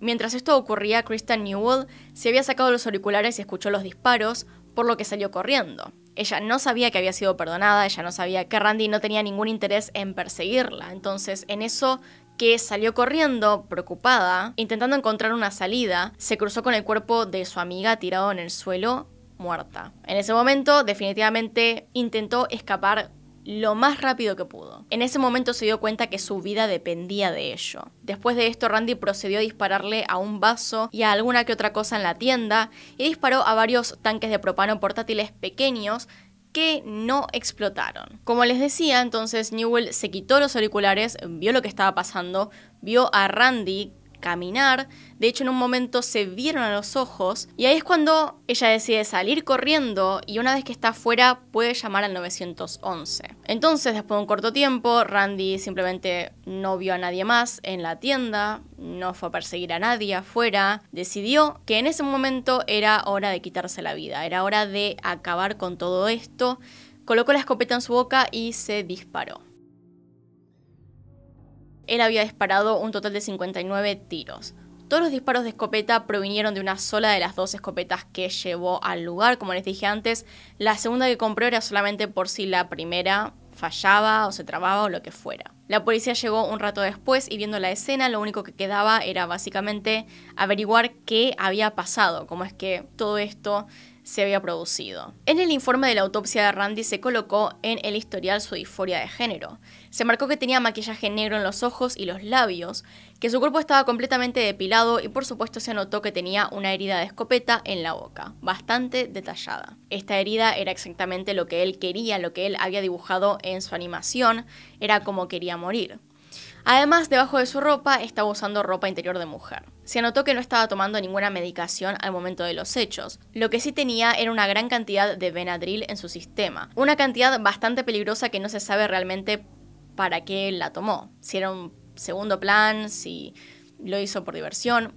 Mientras esto ocurría, Kristen Newell se había sacado los auriculares y escuchó los disparos, por lo que salió corriendo. Ella no sabía que había sido perdonada, ella no sabía que Randy no tenía ningún interés en perseguirla. Entonces, en eso que salió corriendo, preocupada, intentando encontrar una salida, se cruzó con el cuerpo de su amiga tirado en el suelo, muerta. En ese momento, definitivamente intentó escapar lo más rápido que pudo. En ese momento se dio cuenta que su vida dependía de ello. Después de esto, Randy procedió a dispararle a un vaso y a alguna que otra cosa en la tienda y disparó a varios tanques de propano portátiles pequeños que no explotaron. Como les decía, entonces Newell se quitó los auriculares, vio lo que estaba pasando, vio a Randy caminar. De hecho, en un momento se vieron a los ojos y ahí es cuando ella decide salir corriendo y una vez que está afuera puede llamar al 911. Entonces, después de un corto tiempo, Randy simplemente no vio a nadie más en la tienda, no fue a perseguir a nadie afuera, decidió que en ese momento era hora de quitarse la vida, era hora de acabar con todo esto, colocó la escopeta en su boca y se disparó. Él había disparado un total de 59 tiros. Todos los disparos de escopeta provinieron de una sola de las dos escopetas que llevó al lugar, como les dije antes. La segunda que compró era solamente por si la primera fallaba o se trababa o lo que fuera. La policía llegó un rato después y viendo la escena lo único que quedaba era básicamente averiguar qué había pasado, cómo es que todo esto se había producido. En el informe de la autopsia de Randy se colocó en el historial su disforia de género. Se marcó que tenía maquillaje negro en los ojos y los labios, que su cuerpo estaba completamente depilado y por supuesto se anotó que tenía una herida de escopeta en la boca, bastante detallada. Esta herida era exactamente lo que él quería, lo que él había dibujado en su animación, era como quería morir. Además, debajo de su ropa estaba usando ropa interior de mujer. Se anotó que no estaba tomando ninguna medicación al momento de los hechos. Lo que sí tenía era una gran cantidad de Benadryl en su sistema, una cantidad bastante peligrosa que no se sabe realmente para qué la tomó. Si era un segundo plan, si lo hizo por diversión,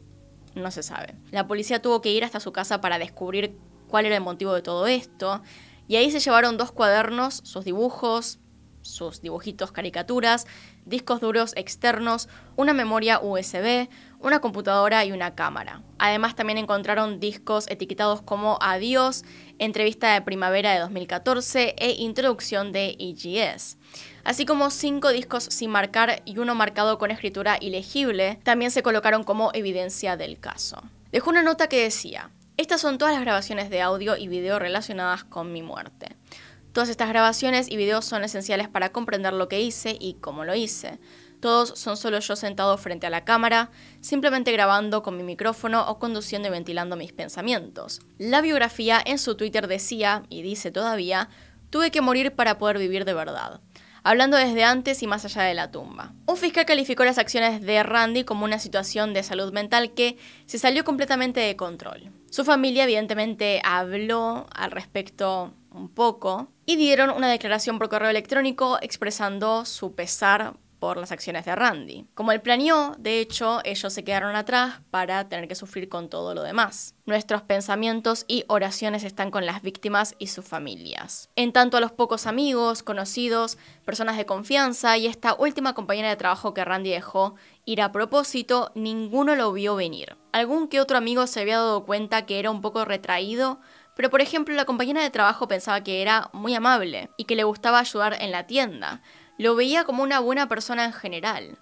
no se sabe. La policía tuvo que ir hasta su casa para descubrir cuál era el motivo de todo esto, y ahí se llevaron dos cuadernos, sus dibujos, sus dibujitos caricaturas, discos duros externos, una memoria USB, una computadora y una cámara. Además también encontraron discos etiquetados como Adiós, Entrevista de Primavera de 2014 e Introducción de EGS. Así como cinco discos sin marcar y uno marcado con escritura ilegible, también se colocaron como evidencia del caso. Dejó una nota que decía, estas son todas las grabaciones de audio y video relacionadas con mi muerte. Todas estas grabaciones y videos son esenciales para comprender lo que hice y cómo lo hice. Todos son solo yo sentado frente a la cámara, simplemente grabando con mi micrófono o conduciendo y ventilando mis pensamientos. La biografía en su Twitter decía, y dice todavía, tuve que morir para poder vivir de verdad hablando desde antes y más allá de la tumba. Un fiscal calificó las acciones de Randy como una situación de salud mental que se salió completamente de control. Su familia evidentemente habló al respecto un poco y dieron una declaración por correo electrónico expresando su pesar por las acciones de Randy. Como él planeó, de hecho, ellos se quedaron atrás para tener que sufrir con todo lo demás. Nuestros pensamientos y oraciones están con las víctimas y sus familias. En tanto a los pocos amigos, conocidos, personas de confianza y esta última compañera de trabajo que Randy dejó ir a propósito, ninguno lo vio venir. Algún que otro amigo se había dado cuenta que era un poco retraído, pero por ejemplo la compañera de trabajo pensaba que era muy amable y que le gustaba ayudar en la tienda lo veía como una buena persona en general.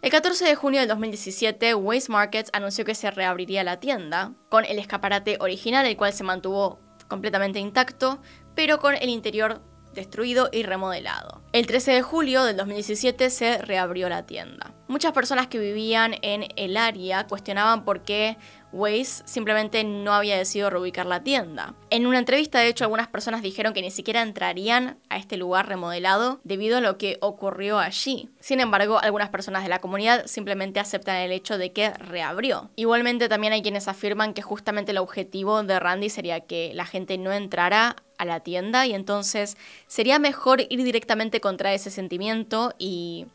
El 14 de junio del 2017, Waste Markets anunció que se reabriría la tienda, con el escaparate original, el cual se mantuvo completamente intacto, pero con el interior destruido y remodelado. El 13 de julio del 2017 se reabrió la tienda. Muchas personas que vivían en el área cuestionaban por qué Waze simplemente no había decidido reubicar la tienda. En una entrevista, de hecho, algunas personas dijeron que ni siquiera entrarían a este lugar remodelado debido a lo que ocurrió allí. Sin embargo, algunas personas de la comunidad simplemente aceptan el hecho de que reabrió. Igualmente, también hay quienes afirman que justamente el objetivo de Randy sería que la gente no entrara a la tienda y entonces sería mejor ir directamente contra ese sentimiento y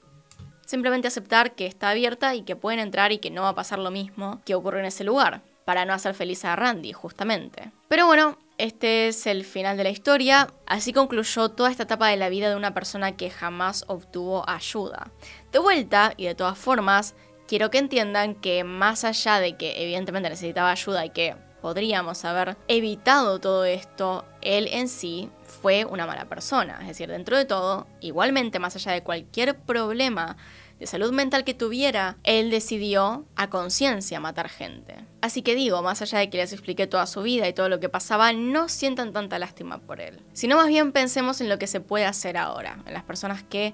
simplemente aceptar que está abierta y que pueden entrar y que no va a pasar lo mismo que ocurre en ese lugar, para no hacer feliz a Randy, justamente. Pero bueno, este es el final de la historia, así concluyó toda esta etapa de la vida de una persona que jamás obtuvo ayuda. De vuelta, y de todas formas, quiero que entiendan que más allá de que evidentemente necesitaba ayuda y que podríamos haber evitado todo esto, él en sí fue una mala persona. Es decir, dentro de todo, igualmente, más allá de cualquier problema de salud mental que tuviera, él decidió a conciencia matar gente. Así que digo, más allá de que les expliqué toda su vida y todo lo que pasaba, no sientan tanta lástima por él. Sino más bien pensemos en lo que se puede hacer ahora, en las personas que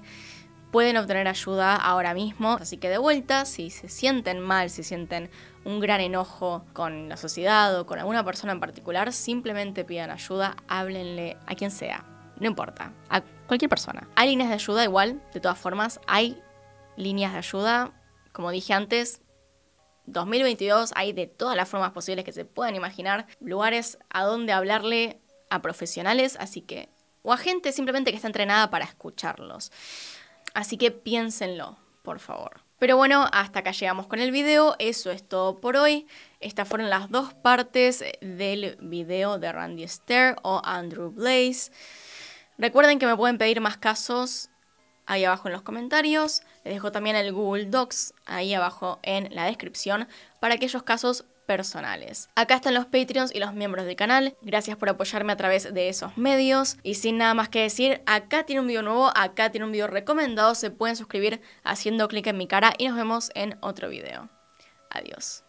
pueden obtener ayuda ahora mismo. Así que de vuelta, si se sienten mal, si sienten un gran enojo con la sociedad o con alguna persona en particular, simplemente pidan ayuda, háblenle a quien sea, no importa, a cualquier persona. Hay líneas de ayuda igual, de todas formas, hay líneas de ayuda, como dije antes, 2022 hay de todas las formas posibles que se puedan imaginar lugares a donde hablarle a profesionales, así que, o a gente simplemente que está entrenada para escucharlos. Así que piénsenlo, por favor. Pero bueno, hasta acá llegamos con el video, eso es todo por hoy. Estas fueron las dos partes del video de Randy Stair o Andrew Blaze. Recuerden que me pueden pedir más casos ahí abajo en los comentarios. Les dejo también el Google Docs ahí abajo en la descripción para aquellos casos personales. Acá están los Patreons y los miembros del canal. Gracias por apoyarme a través de esos medios. Y sin nada más que decir, acá tiene un video nuevo, acá tiene un video recomendado. Se pueden suscribir haciendo clic en mi cara y nos vemos en otro video. Adiós.